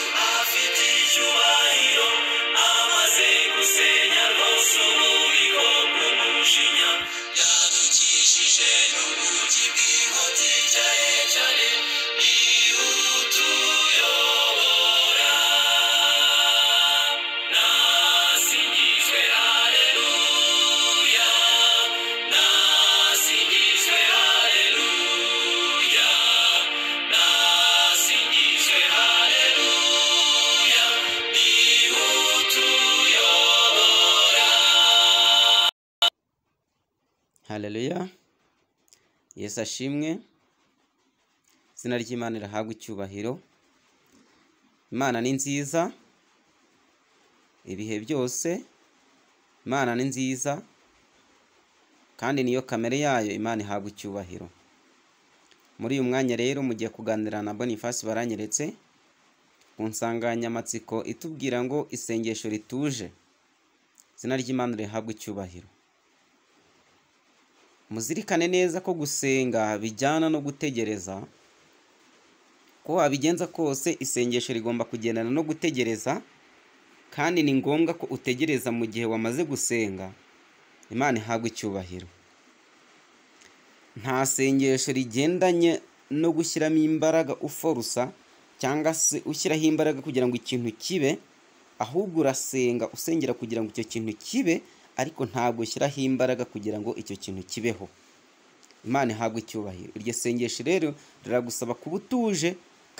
Thanks. ashimwe izina ry'imana irahabwa icyubahiro imana ni nziza ibihe byose imana ni nziza kandi niyo kamere yayo imana ihabwa icyubahiro muri uyu mwanya rero mugiye kuganira na bonifasi baranyeretse ku nsanganyamatsiko itubwira ngo isengesho rituje izina ry'imana rihabwa icyubahiro muzirikane neza ko gusenga bijyana no gutegereza ko wabigenza kose isengesho rigomba kugendana no gutegereza kandi ni ngombwa ko utegereza mu gihe wamaze gusenga imana ihabwa icyubahiro nta sengesho rigendanye no gushyiramo imbaraga uforusa cyangwa se ushyiraho imbaraga kugira ngo ikintu kibe ahubwo urasenga usengera kugira ngo icyo kintu kibe ariko ntabwo ushyiraho imbaraga kugira ngo icyo kintu kibeho imana ihabwe icyubahiro iryo sengesho rero riragusaba kuba utuje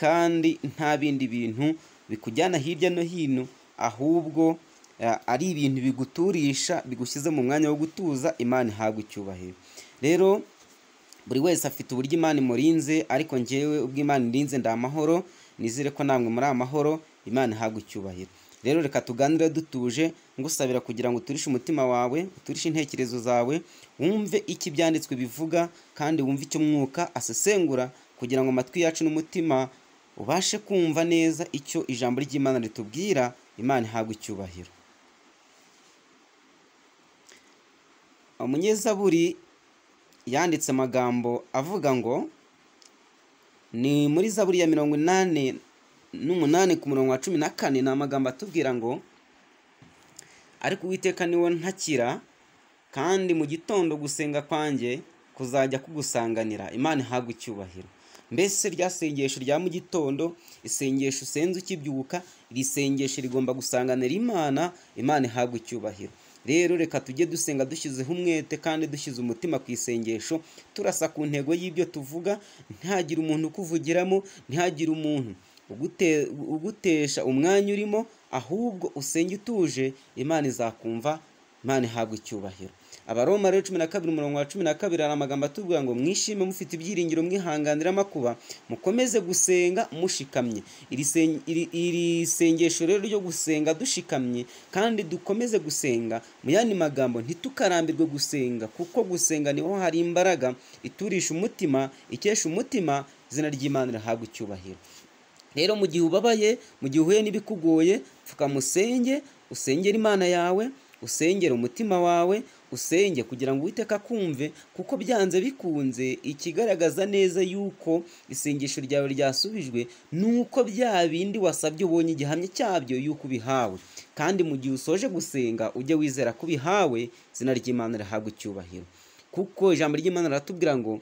kandi nta bindi bintu bikujyana hirya no hino ahubwo eh, ari ibintu biguturisha bigushyize mu mwanya wo gutuza imana ihabwa icyubahiro rero buri wese afite uburyo imana imurinze ariko ngewe ubwo imana irinze ndi amahoro nizere ko namwe muri amahoro imana ihabwa icyubahiro rero reka tuganire dutuje ngusabira kugira ngo uturishe umutima wawe uturishe intekerezo zawe wumve icyo ibyanditswe bivuga kandi wumve icyo mwuka asesengura kugira ngo amatwi yacu n'umutima ubashe kumva neza icyo ijambo ry'imana ritubwira imana ihabwa icyubahiro umunyezaburi yanditse amagambo avuga ngo ni muri zaburi ya mirongo inani n'umunani ku murongo wa cumi na kane ni amagambo atubwira ngo ariko uwiteka niwo ntakira kandi mu gitondo gusenga kwanjye kuzajya kugusanganira imana ihabwa icyubahiro mbese rya sengesho rya mu gitondo isengesho usenze ukibyuka iri sengesho rigomba gusanganira imana imana ihabwa icyubahiro rero reka tujye dusenga dushyizeho umwete kandi dushyize umutima ku isengesho turasa ku ntego y'ibyo tuvuga ntihagire umuntu ukuvugiramo ntihagire umuntu ugutesha umwanya urimo ahubwo usenge utuje imana izakumva imana ihabwa icyubahiro abaroma rero cumi na kabiri umurongo wa cumi na kabiri hari amagambo atubwira ngo mwishime mufite ibyiringiro mwihanganira amakuba mukomeze gusenga mushikamye iri sengesho rero ryo gusenga dushikamye kandi dukomeze gusenga mu yandi magambo ntitukarambirwe gusenga kuko gusenga niho hari imbaraga iturisha umutima ikesha umutima izina ry'imana rihabwa icyubahiro rero mu gihe ubabaye mu gihe uhuye n'ibikugoye pfukamusenge usengera imana yawe usengera umutima wawe usenge kugira ngo uwiteka akumve kuko byanze bikunze ikigaragaza neza yuko isengesho ryawe ryasubijwe ni uko bya bindi wasabye ubonye igihamya cyabyo yuko ubihawe kandi mu gihe usoje gusenga ujye wizera ko ubihawe izina ry'imana rihabwa icyubahiro kuko ijambo ry'imana riratubwira ngo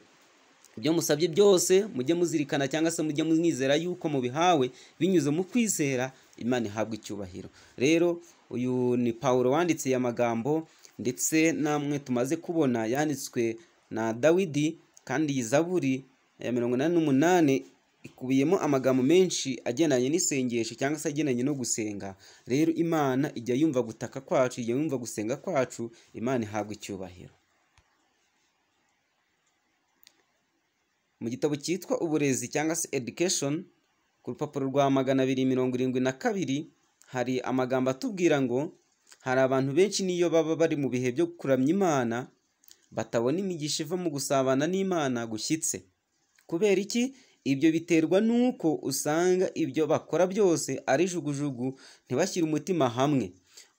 ibyo musabye byose mujye muzirikana cyangwa se mujye mwizera yuko mubihawe binyuze mu kwizera imana ihabwa icyubahiro rero uyu ni paul wanditse aya amagambo ndetse namwe tumaze kubona yanditswe na dawidi kandi iyi zaburi ya mirongo inani n'umunani ikubiyemo amagambo menshi agendanye n'isengesho cyangwa se agendanye no gusenga rero imana ijya yumva gutaka kwacu ijya yumva gusenga kwacu imana ihabwa icyubahiro mu gitabo cyitwa uburezi cyangwa se education ku rupapuro rwa magana abiri mirongo irindwi na kabiri hari amagambo atubwira ngo hari abantu benshi n'iyo baba bari mu bihe byo kuramya imana batabona imigisha iva mu gusabana n'imana gushyitse kubera iki ibyo biterwa n'uko usanga ibyo bakora byose ari jugujugu ntibashyire umutima hamwe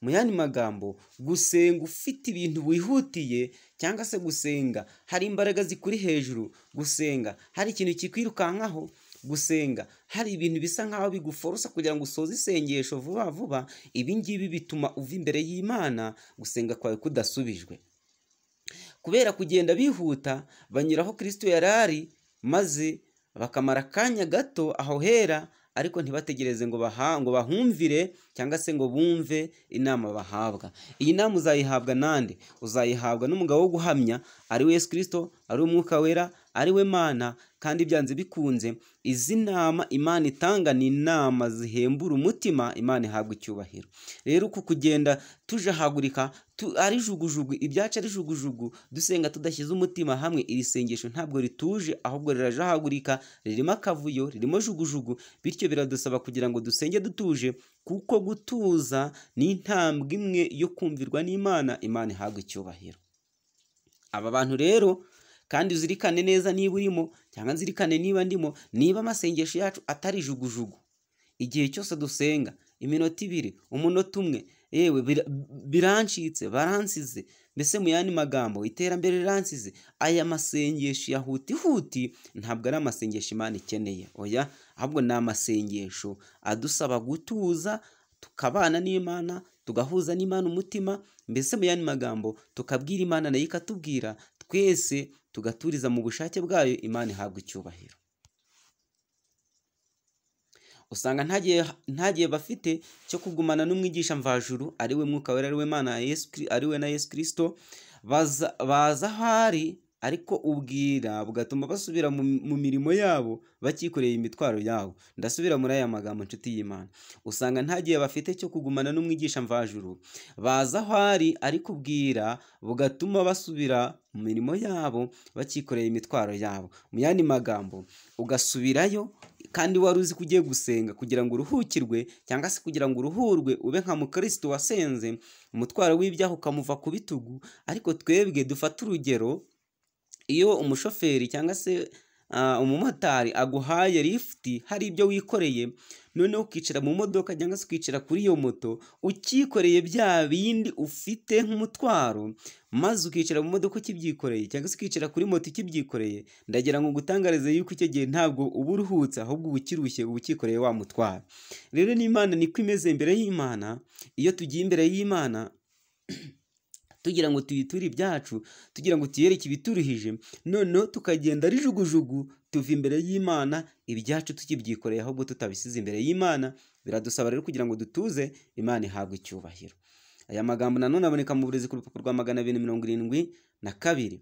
mu yandi magambo gusenga ufite ibintu wihutiye cyangwa se gusenga hari imbaraga zikuri hejuru gusenga hari ikintu kikwirukankaho gusenga hari ibintu bisa nk'aho biguforosa kugira ngo usoze isengesho vuba vuba ibingibi bituma uva imbere y'imana gusenga kwawe kudasubijwe kubera kugenda bihuta banyuraho kirisito yari ari maze bakamara akanya gato aho hera ariko ntibategereze ngo bahumvire cyangwa se ngo bumve inama bahabwa iyi nama uzayihabwa nande uzayihabwa n'umugabo wo guhamya ari we Yesu kirisito ari umwuka wera ari we mana kandi byanze bikunze izi nama imana itanga ni inama zihembura umutima imana ihabwa icyubahiro rero uku kugenda tujahagurika ari jugujugu ibyacu ari jugujugu dusenga tudashyize umutima hamwe iri sengesho ntabwo rituje ahubwo rirajahagurika ririmo akavuyo ririmo jugujugu bityo biradusaba kugira ngo dusenge dutuje kuko gutuza ni intambwe imwe yo kumvirwa n'imana imana ihabwa icyubahiro aba bantu rero kandi uzirikane neza niba urimo cyangwa nzirikane niba ndimo niba amasengesho yacu atari jugujugu igihe cyose dusenga iminota ibiri umunota umwe yewe birancitse baransize mbese mu yandi magambo iterambere riransize aya masengesho ya hutihuti ntabwo ari amasengesho imana ikeneye oya ahubwo ni amasengesho adusaba gutuza tukabana n'imana tugahuza n'imana umutima mbese mu yandi magambo tukabwira imana nayo ikatubwira twese tugaturiza mu bushake bwayo imana ihabwa icyubahiro usanga ntagiye bafite cyo kugumana n'umwigisha mvajuru ari we mwuka wera ariwe we Mana ari we na Yesu Kristo baza aho ari ariko ubwira bugatuma basubira mu mirimo yabo bakikoreye imitwaro yabo ndasubira muri aya magambo inshuti y'imana usanga nta gihe bafite cyo kugumana n'umwigisha mvajuru baza aho ari ariko ubwira bugatuma basubira mu mirimo yabo bakikoreye imitwaro yabo mu yandi magambo ugasubirayo kandi wari uzi ko ugiye gusenga kugira ngo uruhukirwe cyangwa se kugira ngo uruhurwe ube nka mukristo wasenze umutwaro w'ibyaha ukamuva ku bitugu ariko twebwe dufate urugero iyo umushoferi cyangwa se umumotari aguhaye lifuti hari ibyo wikoreye noneho ukicara mu modoka cyangwa se ukicara kuri iyo moto ucyikoreye bya bindi ufite nk'umutwaro maze ukicara mu modoka ukibyikoreye cyangwa se ukicara kuri moto ukibyikoreye ndagira ngo ugutangarize yuko icyo gihe ntabwo uba uruhutse ahubwo uba ukirushye uba ukikoreye wa mutwaro rero n'imana niko imeze imbere y'imana iyo tugiye imbere y'imana tugira ngo tuyiture ibyacu tugira ngo tuyereke ibituruhije noneho tukagenda ari jugujugu tuva imbere y'imana ibyacu tukibyikoreye ahubwo tutabisize imbere y'imana biradusaba rero kugira ngo dutuze imana ihabwe icyubahiro aya magambo nanone aboneka mu burezi ku rupapuro rwa magana abiri mirongo irindwi na kabiri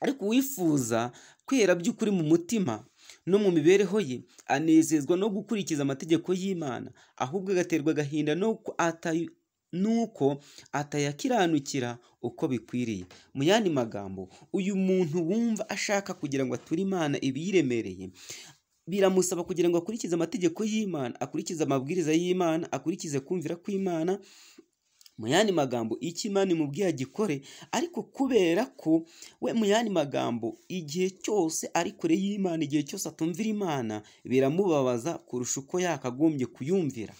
ariko uwifuza kwera by'ukuri mu mutima no mu mibereho ye anezezwa no gukurikiza amategeko y'imana ahubwo agaterwa agahinda no nuko atayakiranukira uko bikwiriye mu yandi magambo uyu muntu wumva ashaka kugira ngo ature imana ibiyiremereye biramusaba kugira ngo akurikize amategeko y'imana akurikize amabwiriza y'imana akurikize kumvira kw'imana mu yandi magambo icyo imana imubwiye agikore ariko kubera ko we mu yandi magambo igihe cyose ari kure y'imana igihe cyose atumvira imana biramubabaza kurusha uko yakagombye kuyumvira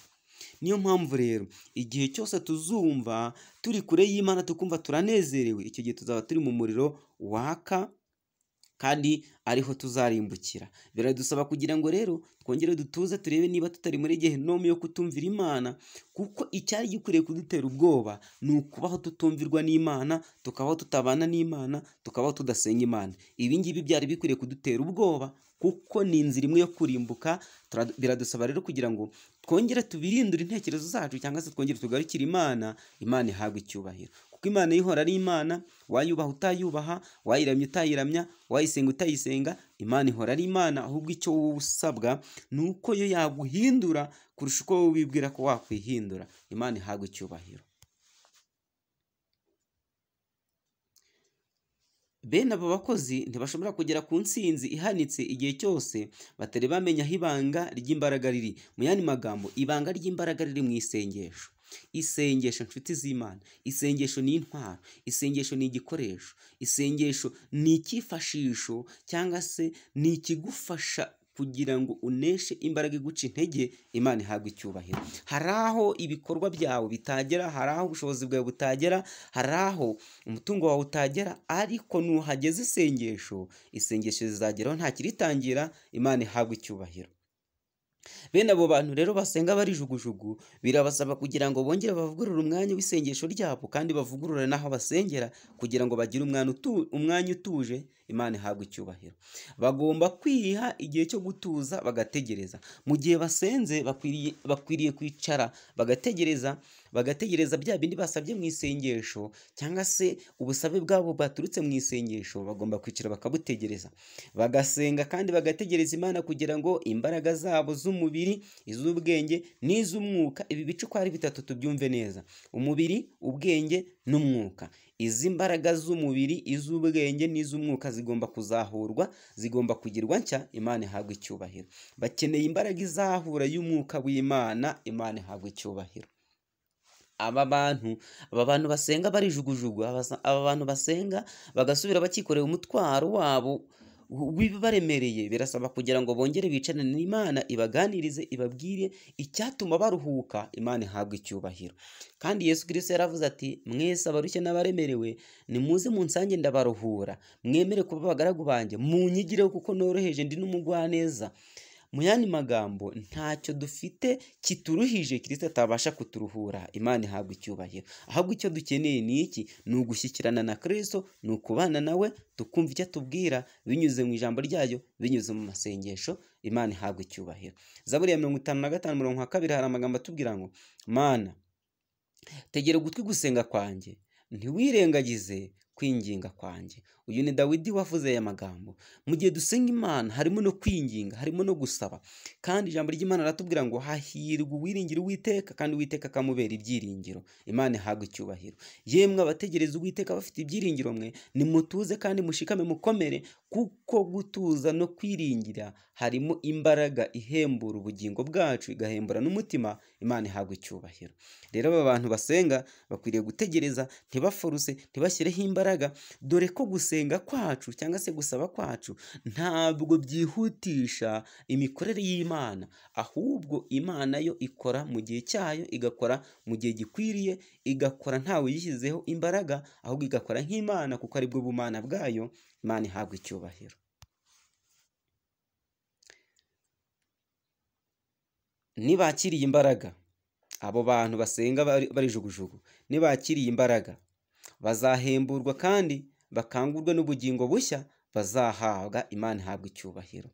niyo mpamvu rero igihe cyose tuzumva turi kure y'imana tukumva turanezerewe icyo gihe tuzaba turi mu muriro waka kandi ariho tuzarimbukira biradusaba kugira ngo rero twongere dutuze turebe niba tutari muri gihe gehinomu yo kutumvira imana kuko icyari gikwiriye kudutera ubwoba ni ukubaho tutumvirwa n'imana tukabaho tutabana n'imana tukabaho tudasenga imana ibi ngibi byari bikwiriye kudutera ubwoba kuko ni inzira imwe yo kurimbuka biradusaba rero kugira ngo twongere tubirindure intekerezo zacu cyangwa se twongere tugarukire imana imana ihabwe icyubahiro kuko imana y'ihora ari imana wayubaha utayubaha wayiramya utayiramya wayisenga utayisenga imana ihora ari imana ahubwo icyo wowe usabwa ni uko yo yaguhindura kurusha uko wowe wibwira ko wakwihindura imana ihabwe icyubahiro Bene aba bakozi ntibashobora kugera ku ntsinzi ihanitse igihe cyose batari bamenya aho ibanga ry'imbaraga riri mu yandi magambo ibanga ry'imbaraga riri mu isengesho isengesho nshuti z'imana isengesho ni intwaro isengesho ni igikoresho isengesho ni icyifashisho cyangwa se ni ikigufasha kugira ngo uneshe imbaraga iguca intege imana ihabwe icyubahiro hari aho ibikorwa byawe bitagera hari aho ubushobozi bwawe butagera hari aho umutungo wawe utagera ariko nuhageze isengesho isengesho zizageraho ntakiritangira imana ihabwe icyubahiro Bene abo bantu rero basenga barijugujugu birabasaba kugira ngo bongere bavugurure umwanya w'isengesho ryabo kandi bavugurure n'aho basengera kugira ngo bagire umwanya utuje Imana ihabwe icyubahiro. Bagomba kwiha igihe cyo gutuza bagategereza, mu gihe basenze bakwiriye kwicara bagategereza bagategereza bya bindi basabye mu isengesho cyangwa se ubusabe bwabo baturutse mu isengesho bagomba kwicara bakabutegereza bagasenga kandi bagategereza imana kugira ngo imbaraga zabo z'umubiri iz'ubwenge n'iz'umwuka ibi bice uko ari bitatu tubyumve neza umubiri ubwenge n'umwuka izi mbaraga z'umubiri iz'ubwenge n'iz'umwuka zigomba kuzahurwa zigomba kugirwa nshya imana ihabwa icyubahiro bakeneye imbaraga izahura y'umwuka w'imana imana ihabwa icyubahiro aba bantu aba bantu basenga barijugujugu aba bantu basenga bagasubira bakikorera umutwaro wabo bibaremereye birasaba kugira ngo bongere bicane n'imana ibaganirize ibabwire icyatuma baruhuka imana ihabwa icyubahiro kandi yesu kirisito yaravuze ati mwese abarushye n'abaremerewe nimuze mu ndabaruhura mwemere kuba abagaragu banjye munyigireho kuko noroheje ndi n'umugwaneza mu yandi magambo ntacyo dufite kituruhije kirisita atabasha kuturuhura imana ihabwa icyubahiro ahubwo icyo dukeneye ni iki ni ugushyikirana na kirisito ni ukubana nawe tukumva icyo atubwira binyuze mu ijambo ryayo binyuze mu masengesho imana ihabwa icyubahiro zaburi ya mirongo itanu na gatanu mirongo kabiri hari amagambo atubwira ngo mana tegera ugutwi gusenga kwanjye ntiwirengagize kwinginga kwanjye uyu ni dawidi wavuze aya magambo mu gihe dusenga imana harimo no kwinginga harimo no gusaba kandi ijambo ry'imana aratubwira ngo hahirwa uwiringira uwiteka kandi uwiteka akamubera ibyiringiro imana ihabwa icyubahiro yemwe abategereza uwiteka bafite ibyiringiro mwe nimutuze kandi mushikame mukomere kuko gutuza no kwiringira harimo imbaraga ihembura ubugingo bwacu igahembura n'umutima imana ihabwa icyubahiro rero aba bantu basenga bakwiriye gutegereza ntibaforuse ntibashyireho imbaraga dore ko gusenga gusenga kwacu cyangwa se gusaba kwacu ntabwo byihutisha imikorere y'imana ahubwo imana yo ikora mu gihe cyayo igakora mu gihe gikwiriye igakora ntawe uyishyizeho imbaraga ahubwo igakora nk'imana kuko aribwo bumana bwayo imana ihabwa icyubahiro ntibakiriye imbaraga abo bantu basenga barijugujugu ntibakiriye imbaraga bazahemburwa kandi bakangurwe n'ubugingo bushya bazahabwa imana ihabwa icyubahiro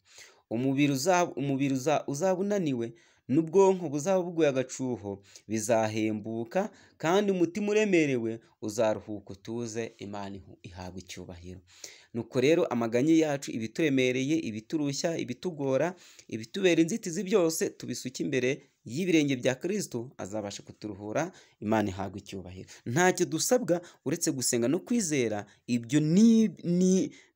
umubiri uzaba unaniwe n'ubwonko buzaba buguye agacuho bizahembuka kandi umutima uremerewe uzaruhuka utuze Imana ihabwa icyubahiro nuko rero amaganya yacu ibituremereye ibiturushya ibitugora ibitubera inzitizi byose tubisuke imbere y'ibirenge bya kirisito azabasha kuturuhura Imana ihabwa icyubahiro ntacyo dusabwa uretse gusenga no kwizera ibyo ni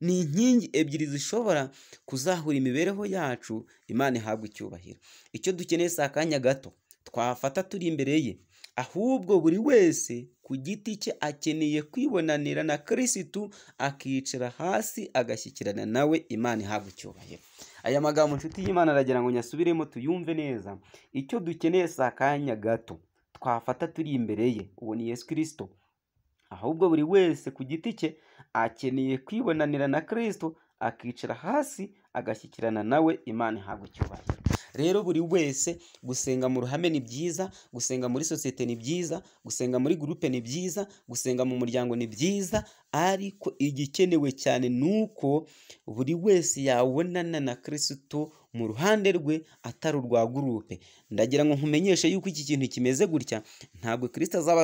inkingi ebyiri zishobora kuzahura imibereho yacu Imana ihabwa icyubahiro icyo dukeneye si akanya gato twafata turi imbere ye ahubwo buri wese ku giti cye akeneye kwibonanira na kirisitu akicara hasi agashyikirana nawe imana ihabwa icyubahiro aya magambo inshuti y'imana aragira ngo nyasubiremo tuyumve neza icyo dukeneye si akanya gato twafata turi imbere ye ubu ni yesu kirisito ahubwo buri wese ku giti cye akeneye kwibonanira na kirisito akicara hasi agashyikirana nawe imana ihabwa icyubahiro rero buri wese gusenga mu ruhame ni byiza gusenga muri sosiyete ni byiza gusenga muri gurupe ni byiza gusenga mu muryango ni byiza ariko igikenewe cyane ni uko buri wese yabonana na kirisito mu ruhande rwe atari urwa gurupe ndagira ngo nkumenyeshe yuko iki kintu kimeze gutya ntabwo kirisita azaba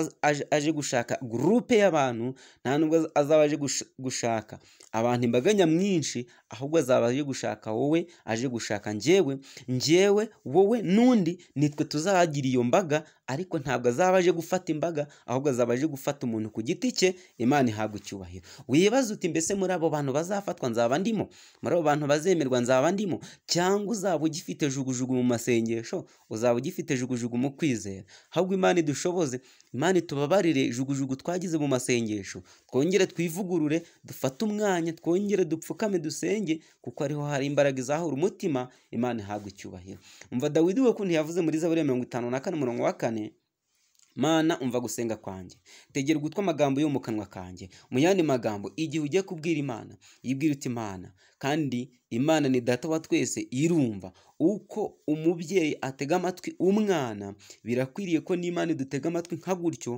aje gushaka gurupe y'abantu nta nubwo azaba aje gushaka abantu imbaga nyamwinshi ahubwo azaba aje gushaka wowe aje gushaka njyewe njyewe wowe n'undi nitwe tuzagira iyo mbaga ariko ntabwo azaba aje gufata imbaga ahubwo azaba aje gufata umuntu ku giti cye imana ihabwa icyubahiro wibaza uti mbese muri abo bantu bazafatwa nzaba ndimo muri abo bantu bazemerwa nzaba ndimo cyangwa uzaba ugifite jugujugu mu masengesho uzaba ugifite jugujugu mu kwizera ahubwo imana idushoboze Imana itubabarire jugujugu twagize mu masengesho twongere twivugurure dufate umwanya twongere dupfukame dusenge kuko ariho hari imbaraga izahura umutima Imana ihabwa icyubahiro umva dawidi we ukuntu yavuze muri zaburi mirongo itanu na kane umurongo wa kane mana umva gusenga kwanjye tegera ugutwi amagambo yo mu kanwa kanjye mu yandi magambo igihe ugiye kubwira imana yibwira uti imana kandi imana ni data wa twese irumva uko umubyeyi atega amatwi umwana birakwiriye ko n'imana dutega amatwi nka gutyo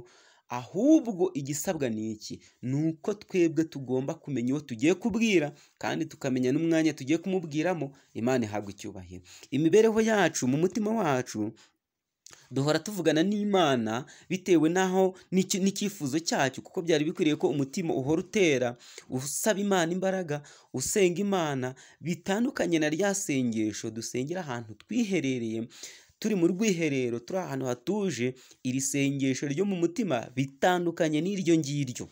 ahubwo igisabwa ni iki ni uko twebwe tugomba kumenya uwo tugiye kubwira kandi tukamenya n'umwanya tugiye kumubwiramo imana ihabwa icyubahiro imibereho yacu mu mutima wacu duhora tuvugana n'imana bitewe n'aho n'icyifuzo cyacyo kuko byari bikwiriye ko umutima uhora utera usaba imana imbaraga usenga imana bitandukanye na rya sengesho dusengera ahantu twiherereye turi mu rwiherero turi ahantu hatuje iri sengesho ryo mu mutima bitandukanye n'iryo ngiryo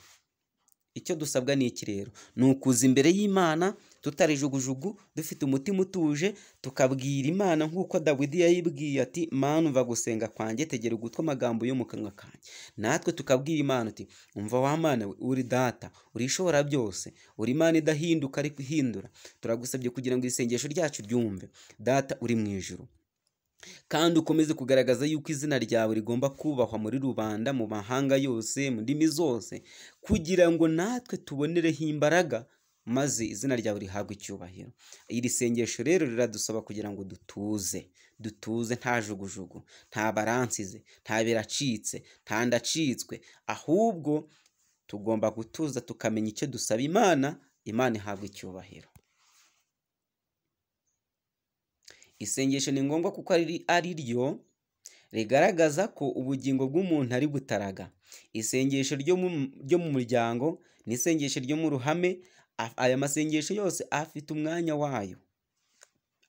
icyo dusabwa ni iki rero ni ukuza imbere y'imana tutarijugujugu dufite umutima utuje tukabwira imana nk'uko dawidi yayibwiye ati manu mva gusenga kwanjye tegere ugutwe amagambo yo mu kanwa kanjye natwe tukabwira imana uti umva wa mana we uri data uri ishobora byose uri imana idahinduka ariko ihindura turagusabye kugira ngo isengesho ryacu ryumve data uri mu ijoro kandi ukomeze kugaragaza yuko izina ryawe rigomba kubahwa muri rubanda mu mahanga yose mu ndimi zose kugira ngo natwe tubonereho imbaraga maze izina ryawe rihabwe icyubahiro iri sengesho rero riradusaba kugira ngo dutuze dutuze nta jugujugu nta baransize nta biracitse nta ndacitswe ahubwo tugomba gutuza tukamenya icyo dusaba imana imana ihabwa icyubahiro isengesho ni ngombwa kuko ari ryo rigaragaza ko ubugingo bw'umuntu ari butaraga isengesho ryo mu muryango isengesho ryo mu ruhame aya masengesho yose afite umwanya wayo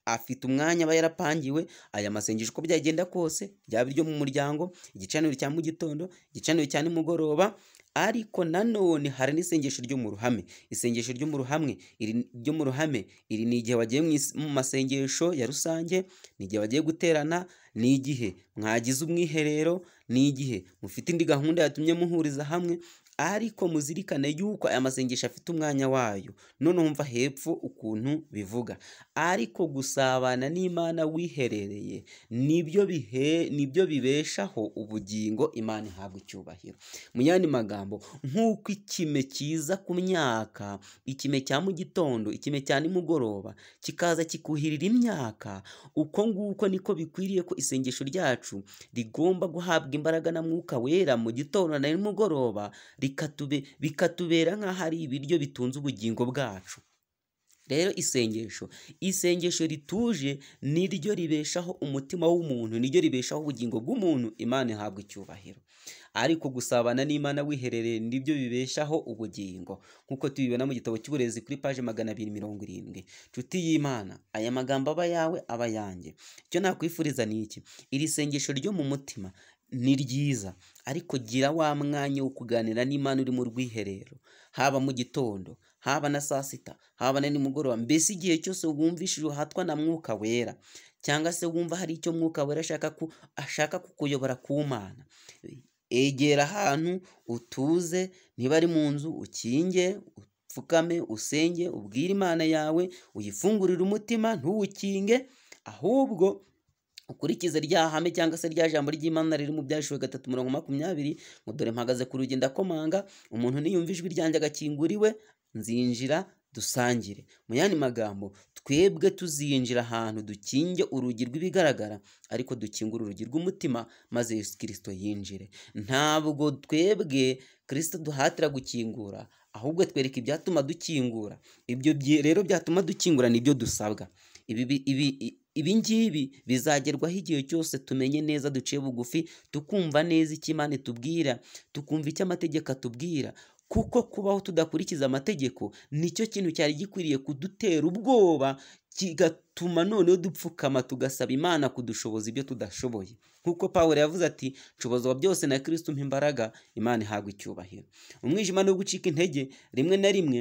afite umwanya aba yarapangiwe aya masengesho uko byagenda kose byaba iryo mu muryango igicaniro cya mu gitondo igicaniro cya nimugoroba ariko nanone hari n'isengesho ryo mu ruhame isengesho ryo mu ruhame iri ryo mu ruhame iri ni igihe wagiye mu masengesho ya rusange ni igihe wagiye guterana ni igihe mwagize umwiherero ni igihe mufite indi gahunda yatumye muhuriza hamwe ariko muzirikane yuko aya masengesho afite umwanya wayo noneho umva hepfo ukuntu bivuga ariko gusabana n'imana wiherereye nibyo bihe bibeshaho ubugingo imana ihabwa icyubahiro mu yandi magambo nk'uko ikime cyiza ku myaka ikime cya mu gitondo ikime cya nimugoroba kikaza kikuhirira imyaka uko nguko niko bikwiriye ko isengesho ryacu rigomba guhabwa imbaraga na mwuka wera mu gitondo na nimugoroba bikatubera nk'aho ari ibiryo bitunze ubugingo bwacu rero isengesho isengesho rituje ni ryo ribeshaho umutima w'umuntu ni ryo ribeshaho ubugingo bw'umuntu imana ihabwa icyubahiro ariko gusabana n'imana wiherereye ni byo bibeshaho ubugingo nk'uko tubibona mu gitabo cy'uburezi kuri paji magana abiri mirongo irindwi nshuti y'imana aya magambo aba yawe aba yanjye icyo nakwifuriza ni iki iri sengesho ryo mu mutima ni ryiza ariko gira wa mwanya wo kuganira n'Imana uri mu rwiherero, haba mu gitondo, haba na saa sita, haba na nimugoroba, mbese igihe cyose wumvise uhatwa na Mwuka Wera cyangwa se wumva hari icyo Mwuka Wera ashaka kukuyobora ku Mana, egera ahantu utuze, niba ari mu nzu ukinge, upfukame, usenge, ubwire Imana yawe, uyifungurire umutima ntuwukinge ahubwo ukurikize rya hame cyangwa se rya jambo ry'imana riri mu byashiwe gatatu mirongo makumyabiri ngo dore mpagaze ku rugi ndakomanga umuntu niyumva ijwi ryanjye agakingura iwe nzinjira dusangire mu yandi magambo twebwe tuzinjira ahantu dukinge urugi rw'ibigaragara ariko dukingure urugi rw'umutima maze Yesu kirisito yinjire ntabwo twebwe kirisito duhatira gukingura ahubwo twereka ibyatuma dukingura ibyo rero byatuma dukingura nibyo dusabwa ibi ibi ngibi bizagerwaho igihe cyose tumenye neza duciye bugufi tukumva neza icyo Imana itubwira tukumva icyo amategeko atubwira kuko kubaho tudakurikiza amategeko nicyo kintu cyari gikwiriye kudutera ubwoba kigatuma noneho dupfukama tugasaba imana kudushoboza ibyo tudashoboye nk'uko pawuro yavuze ati nshobozwa byose na kirisito mpimbaraga imana ihabwa icyubahiro umwijima no gucika intege rimwe na rimwe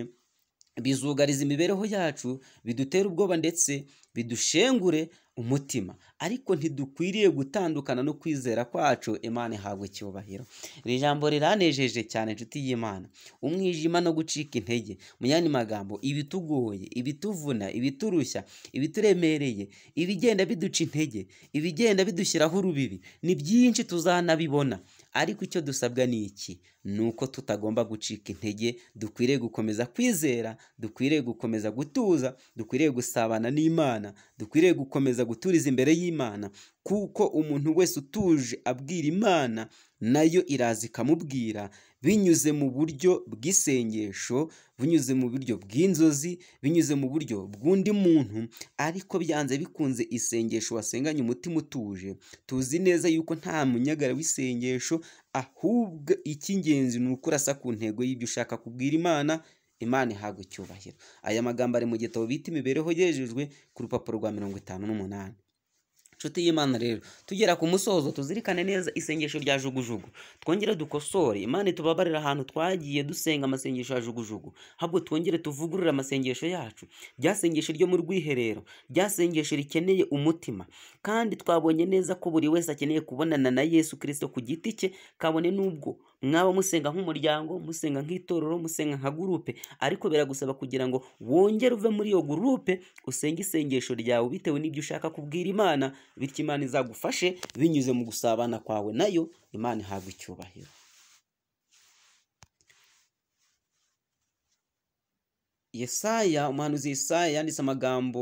bizugariza imibereho yacu bidutera ubwoba ndetse bidushengure umutima ariko ntidukwiriye gutandukana no kwizera kwacu imana ihabwa icyubahiro iri jambo riranejeje cyane inshuti y'imana umwijima no gucika intege mu yandi magambo ibitugoye ibituvuna ibiturushya ibituremereye ibigenda biduca intege ibigenda bidushyiraho urubibi ni byinshi tuzanabibona ariko icyo dusabwa ni iki ni uko tutagomba gucika intege dukwiriye gukomeza kwizera dukwiriye gukomeza gutuza dukwiriye gusabana n'imana dukwiriye gukomeza guturiza imbere y'imana kuko umuntu wese utuje abwira imana nayo iraza ikamubwira binyuze mu buryo bw'isengesho binyuze mu buryo bw'inzozi binyuze mu buryo bw'undi muntu ariko byanze bikunze isengesho wasenganye umutima utuje tuzi neza yuko nta munyagara w'isengesho ahubwo icy'ingenzi ni uko urasa ku ntego y'ibyo ushaka kubwira imana imana ihabwa icyubahiro aya magambo ari mu gitabo bita imibereho yejejwe ku rupapuro rwa mirongo itanu n'umunani inshuti y'imana rero tugera ku musozo tuzirikane neza isengesho rya jugujugu twongere dukosore imana itubabarira ahantu twagiye dusenga amasengesho ya jugujugu ahubwo twongere tuvugurure amasengesho yacu rya ryo mu rwiherero ryasengesho rikeneye umutima kandi twabonye neza ko buri wese akeneye kubonana na yesu kirisito ku giti cye kabone n'ubwo mwaba musenga nk'umuryango musenga nk'itorero musenga nka gurupe ariko biragusaba kugira ngo wongere uve muri iyo gurupe usenge isengesho ryawe bitewe n'ibyo ushaka kubwira imana bityo imana izagufashe binyuze mu gusabana kwawe nayo imana ihabwa icyubahiro yesaya umuhanuzi yesaya yanditse amagambo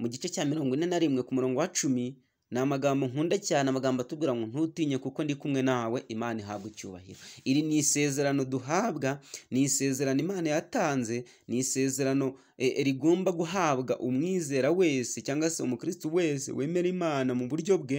mu gice cya mirongo ine na rimwe ku murongo wa cumi ni amagambo nkunda cyane amagambo atubwira ngo ntutinye kuko ndi kumwe nawe imana ihabwa icyubahiro iri ni isezerano duhabwa ni isezerano imana yatanze ni isezerano e, e, rigomba guhabwa umwizera wese cyangwa se umukristo wese wemera imana mu buryo bwe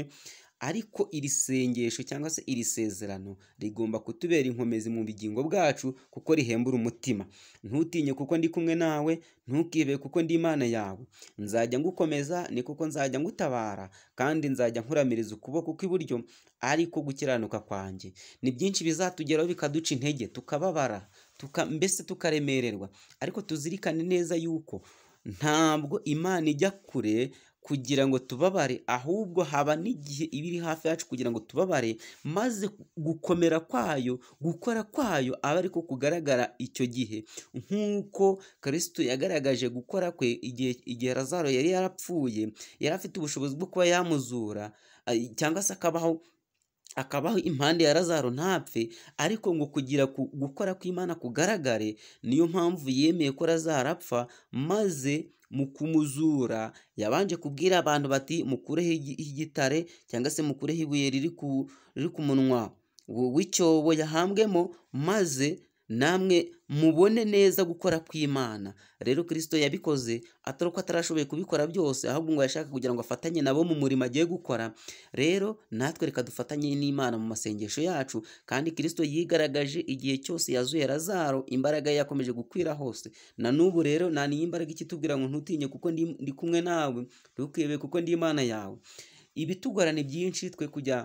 ariko iri sengesho cyangwa se iri sezerano rigomba kutubera inkomezi mu bugingo bwacu kuko rihembura umutima ntutinye kuko ndi kumwe nawe ntukibe kuko ndi imana yawe nzajya ngukomeza ni kuko nzajya ngutabara kandi nzajya nkuramiriza ukuboko kw'iburyo ariko gukiranuka kwanjye ni byinshi bizatugeraho bikaduca intege tukababara tuka mbese tukaremererwa ariko tuzirikane neza yuko ntabwo imana ijya kure kugira ngo tubabare ahubwo haba n'igihe iba iri hafi yacu kugira ngo tubabare maze gukomera kwayo gukora kwayo aba ariko kugaragara icyo gihe nk'uko kirisito yagaragaje gukora kwe igihe igihe razaro yari yarapfuye yari afite ubushobozi bwo kuba yamuzura cyangwa se akabaho akabaho impande ya razaro ntapfe ariko ngo kugira gukora kw'imana kugaragare niyo mpamvu yemeye ko razaro apfa maze mu kumuzura yabanje kubwira abantu bati mukureho igitare cyangwa se mukureho ibuye riri ku munwa w'icyobo yahambwemo maze namwe mubone neza gukora kw'imana rero Kristo yabikoze atari uko atarashoboye kubikora byose ahubwo ngo yashaka kugira ngo afatanye nabo mu murimo agiye gukora rero natwe reka dufatanye n'imana mu masengesho yacu kandi Kristo yigaragaje igihe cyose yazuye razaro imbaraga ye yakomeje gukwira hose na n'ubu rero nta n'imbaraga ikitubwira ngo ntutinye kuko ndi kumwe nawe ntukebe kuko ndi imana yawe ibitugorane byinshi twe kujya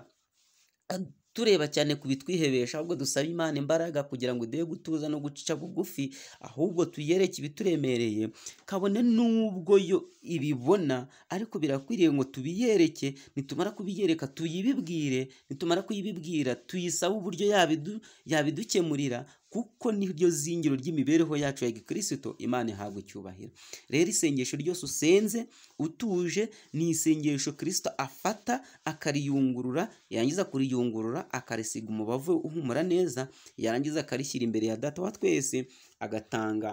tureba cyane ku bitwihebesha ahubwo dusaba imana imbaraga kugira ngo uduhe gutuza no guca bugufi ahubwo tuyereke ibituremereye kabone n'ubwo yo ibibona ariko birakwiriye ngo tubiyereke nitumara kubiyereka tuyibibwire nitumara kuyibibwira tuyisabe uburyo yabidukemurira kuko niryo zingiro ry'imibereho yacu ya gikirisito imana ihabwa icyubahiro rero isengesho ryose usenze utuje ni isengesho kirisito afata akariyungurura yarangiza kuriyungurura akarisiga umubavu uhumura neza yarangiza akarishyira imbere ya data wa twese agatanga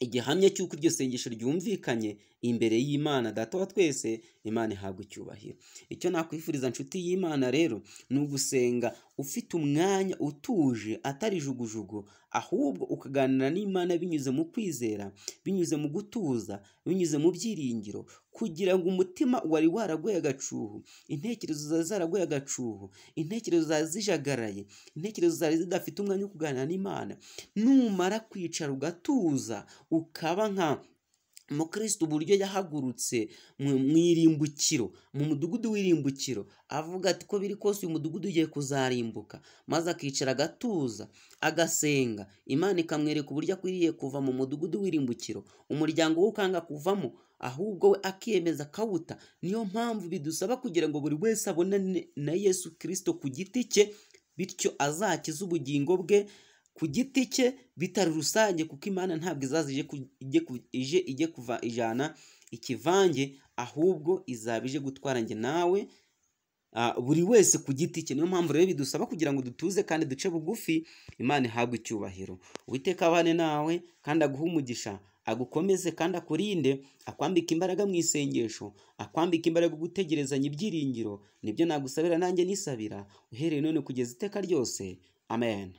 igihamya cy'uko iryo sengesho ryumvikanye imbere y'imana data wa twese imana ihabwa icyubahiro icyo nakwifuriza nshuti y'imana rero ni ugusenga ufite umwanya utuje atari jugujugu ahubwo ukaganira n'imana binyuze mu kwizera binyuze mu gutuza binyuze mu byiringiro kugira ngo umutima wari waraguye agacuho intekerezo zari zaraguye agacuho intekerezo zari zijagaraye intekerezo zari zidafite umwanya wo kuganira n'imana numara kwicara ugatuza ukaba nka umukristo uburyo yahagurutse mu irimbukiro mu mudugudu w'irimbukiro avuga ati ko biri kose uyu mudugudu ugiye kuzarimbuka maze akicara agatuza agasenga imana ikamwereka uburyo akwiriye kuva mu mudugudu w'irimbukiro umuryango we ukanga kuvamo ahubwo we akiyemeza akawuta niyo mpamvu bidusaba kugira ngo buri wese abone na yesu kirisito ku giti cye bityo azakize ubugingo bwe ku giti cye bitari rusange kuko imana ntabwo izaza ije ijye kuva ijana ikivange ahubwo izaba ije gutwara njye nawe buri wese ku giti cye niyo mpamvu rero bidusaba kugira ngo dutuze kandi duce bugufi imana ihabwe icyubahiro witeka abane nawe kandi aguhe umugisha agukomeze kandi akurinde akwambika imbaraga mu isengesho akwambika imbaraga gutegerezanya ibyiringiro nibyo nagusabira nanjye nisabira uhereye none kugeza iteka ryose amen